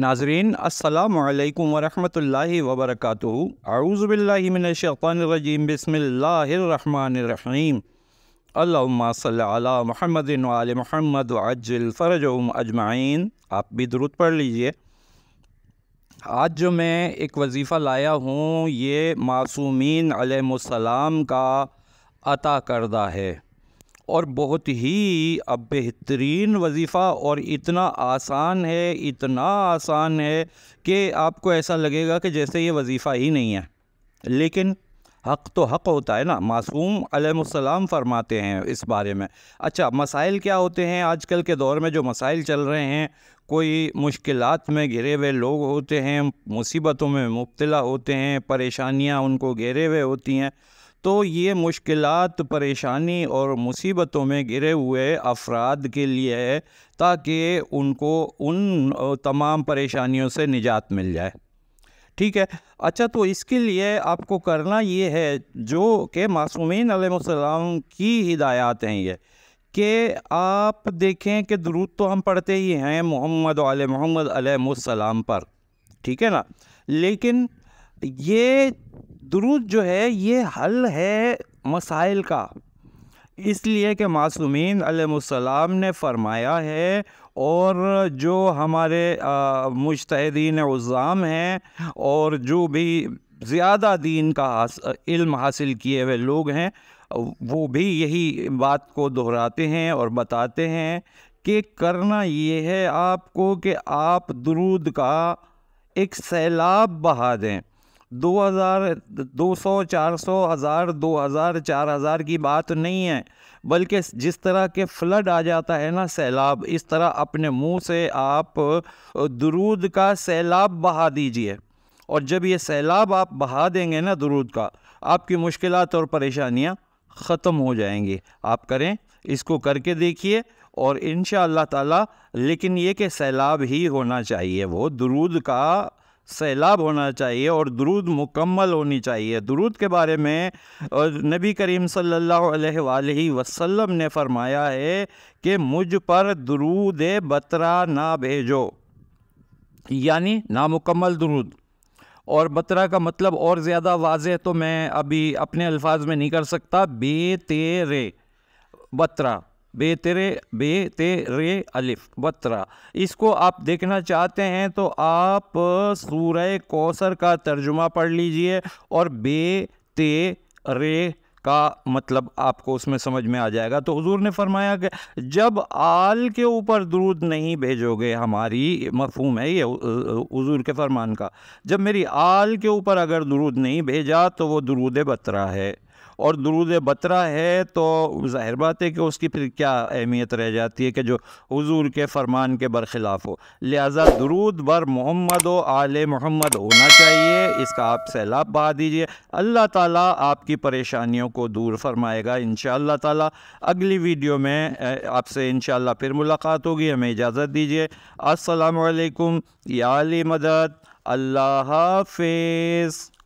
नाजरीन अस्सलाम वालेकुम वरहमतुल्लाहि वबरकातुहू अऊज़ुबिल्लाहि मिनश्शैतानिर्रजीम बिस्मिल्लाहिर्रहमानिर्रहीम अल्लाहुम्मा सल्ली अला व आले मुहम्मद व अज्जिल फरजहुम अजमाइन आप भी दुरुद पढ़ लीजिए आज जो मैं एक वजीफ़ा लाया हूँ ये मासूमिन अलैहिस्सलाम का अता करदा है और बहुत ही अब बेहतरीन वजीफ़ा और इतना आसान है इतना आसान है कि आपको ऐसा लगेगा कि जैसे ये वजीफ़ा ही नहीं है लेकिन हक़ तो हक़ होता है ना मासूम अलैहिस्सलाम फरमाते हैं इस बारे में अच्छा मसाइल क्या होते हैं आजकल के दौर में जो मसाइल चल रहे हैं कोई मुश्किलात में घिरे हुए लोग होते हैं मुसीबतों में मुब्तला होते हैं परेशानियां उनको घेरे हुए होती हैं तो ये मुश्किल परेशानी और मुसीबतों में गिरे हुए अफराद के लिए है ताकि उनको उन तमाम परेशानियों से निजात मिल जाए ठीक है अच्छा तो इसके लिए आपको करना ये है जो कि मासूमिन की हिदायत हैं ये कि आप देखें कि दरूद तो हम पढ़ते ही हैं मोहम्मद आल मोहम्मद अलैहिस्सलाम पर ठीक है ना लेकिन ये दुरुद जो है ये हल है मसाइल का इसलिए कि मासूमिन अलैहिस्सलाम ने फरमाया है और जो हमारे मुश्तिन उज़ाम हैं और जो भी ज़्यादा दीन का हास, इल्म हासिल किए हुए लोग हैं वो भी यही बात को दोहराते हैं और बताते हैं कि करना ये है आपको कि आप दरूद का एक सैलाब बहा दें दो हज़ार दो सौ चार सौ हज़ार दो हज़ार चार हज़ार की बात नहीं है बल्कि जिस तरह के फ्लड आ जाता है ना सैलाब इस तरह अपने मुंह से आप दरूद का सैलाब बहा दीजिए और जब ये सैलाब आप बहा देंगे ना दरूद का आपकी मुश्किल और परेशानियाँ ख़त्म हो जाएंगी आप करें इसको करके देखिए और इन ताला लेकिन ये कि सैलाब ही होना चाहिए वो दरूद का सैलाब होना चाहिए और दरूद मुकम्मल होनी चाहिए दरूद के बारे में नबी करीम सल्लल्लाहु अलैहि वसल्लम ने फरमाया है कि मुझ पर दरूद बतरा ना भेजो यानी नामुकम्मल दरूद और बतरा का मतलब और ज़्यादा वाज तो मैं अभी अपने अल्फाज में नहीं कर सकता बे तेरे बतरा बे तेरे बे ते रे अलिफ बत्रा इसको आप देखना चाहते हैं तो आप सूर्य कौसर का तर्जुमा पढ़ लीजिए और बे ते रे का मतलब आपको उसमें समझ में आ जाएगा तो हुजूर ने फरमाया कि जब आल के ऊपर दरूद नहीं भेजोगे हमारी मफहूम है ये हुजूर के फरमान का जब मेरी आल के ऊपर अगर दरूद नहीं भेजा तो वो दरूद बतरा है और दरूद बतरा है तो ज़ाहिर बात है कि उसकी फिर क्या अहमियत रह जाती है कि जो हजूर के फरमान के बरखिलाफ़ हो लिहाजा दरूद बर मोहम्मद व आल मोहम्मद होना चाहिए इसका आप सैलाब बहा दीजिए अल्लाह ताला आपकी परेशानियों को दूर फरमाएगा इन ताला अगली वीडियो में आपसे इन फिर मुलाकात होगी हमें इजाज़त दीजिए असलकम याली मदद अल्लाह हाफिज़